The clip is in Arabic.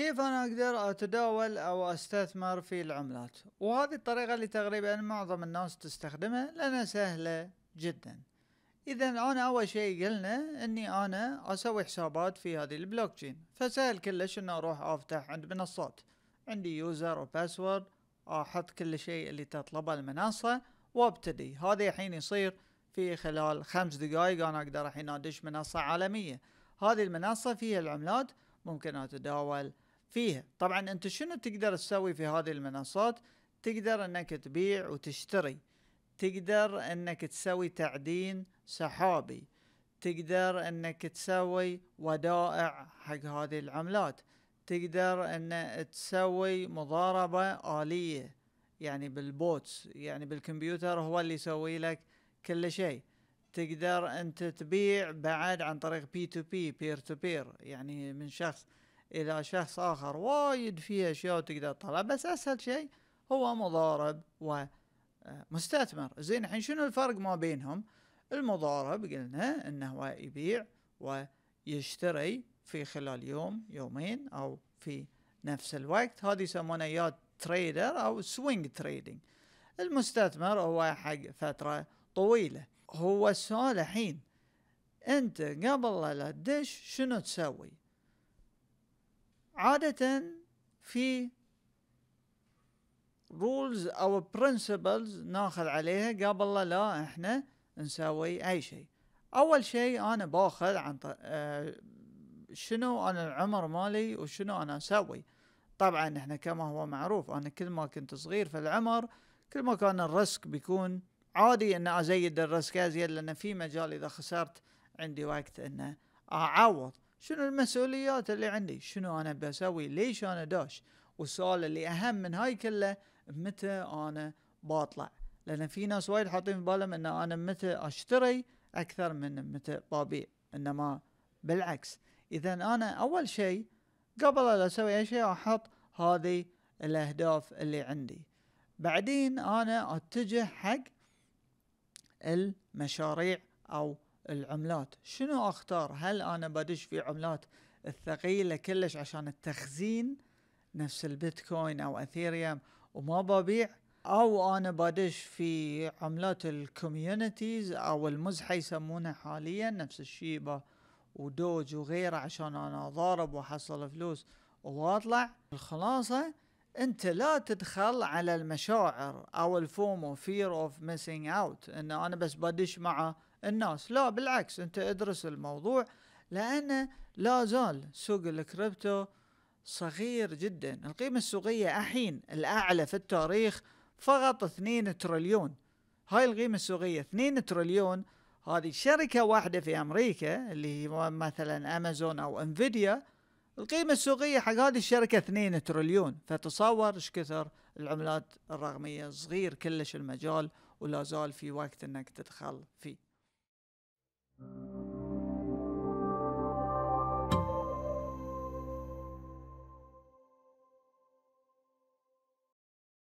كيف انا اقدر اتداول او استثمر في العملات وهذه الطريقة اللي تقريبا معظم الناس تستخدمها لانها سهلة جدا اذا انا اول شيء قلنا اني انا اسوي حسابات في هذه البلوك تشين فسهل كلش اني اروح افتح عند منصات عندي يوزر وباسورد احط كل شيء اللي تطلبه المنصة وابتدي هذا الحين يصير في خلال خمس دقائق انا اقدر الحين ادش منصة عالمية هذه المنصة فيها العملات ممكن اتداول فيها طبعا انت شنو تقدر تسوي في هذه المنصات تقدر انك تبيع وتشتري تقدر انك تسوي تعدين سحابي تقدر انك تسوي ودائع حق هذه العملات تقدر ان تسوي مضاربة آلية يعني بالبوتس يعني بالكمبيوتر هو اللي يسوي لك كل شيء تقدر انت تبيع بعد عن طريق بي تو بي بير تو بير يعني من شخص الى شخص اخر وايد في اشياء تقدر تطلع بس اسهل شيء هو مضارب ومستثمر آه، زين الحين شنو الفرق ما بينهم المضارب قلنا انه هو يبيع ويشتري في خلال يوم يومين او في نفس الوقت هذه يسمونه يا تريدر او سوينج تريدنج المستثمر هو حق فترة طويلة هو السؤال الحين انت قبل لا تدش شنو تسوي عادة في رولز او برنسبلز ناخذ عليها قبل لا احنا نسوي اي شيء اول شيء انا باخذ عن ط... آه شنو انا العمر مالي وشنو انا اسوي طبعا احنا كما هو معروف انا كل ما كنت صغير في العمر كل ما كان الريسك بيكون عادي ان ازيد الريسك ازيد لان في مجال اذا خسرت عندي وقت ان اعوض شنو المسؤوليات اللي عندي شنو انا بسوي ليش انا داش والسؤال اللي اهم من هاي كله متى انا بطلع لان في ناس وايد حاطين في بالهم ان انا متى اشتري اكثر من متى ببيع انما بالعكس اذا انا اول شيء قبل لا اسوي اي شيء احط هذه الاهداف اللي عندي بعدين انا اتجه حق المشاريع او العملات شنو اختار هل انا بدش في عملات الثقيله كلش عشان التخزين نفس البيتكوين او اثيريوم وما ببيع او انا بدش في عملات الكوميونيتيز او المزحه يسمونها حاليا نفس الشيبا ودوج وغيره عشان انا اضارب واحصل فلوس واطلع الخلاصه انت لا تدخل على المشاعر او الفومو فير اوف ميسينج اوت ان انا بس بدش مع الناس لا بالعكس انت ادرس الموضوع لانه لا زال سوق الكريبتو صغير جدا القيمة السوقية الحين الأعلى في التاريخ فقط 2 تريليون هاي القيمة السوقية 2 تريليون هذه شركة واحدة في أمريكا اللي هي مثلا أمازون أو انفيديا القيمة السوقية حق هذه الشركة 2 تريليون فتصور ايش كثر العملات الرقمية صغير كلش المجال ولا زال في وقت انك تدخل فيه Thank you.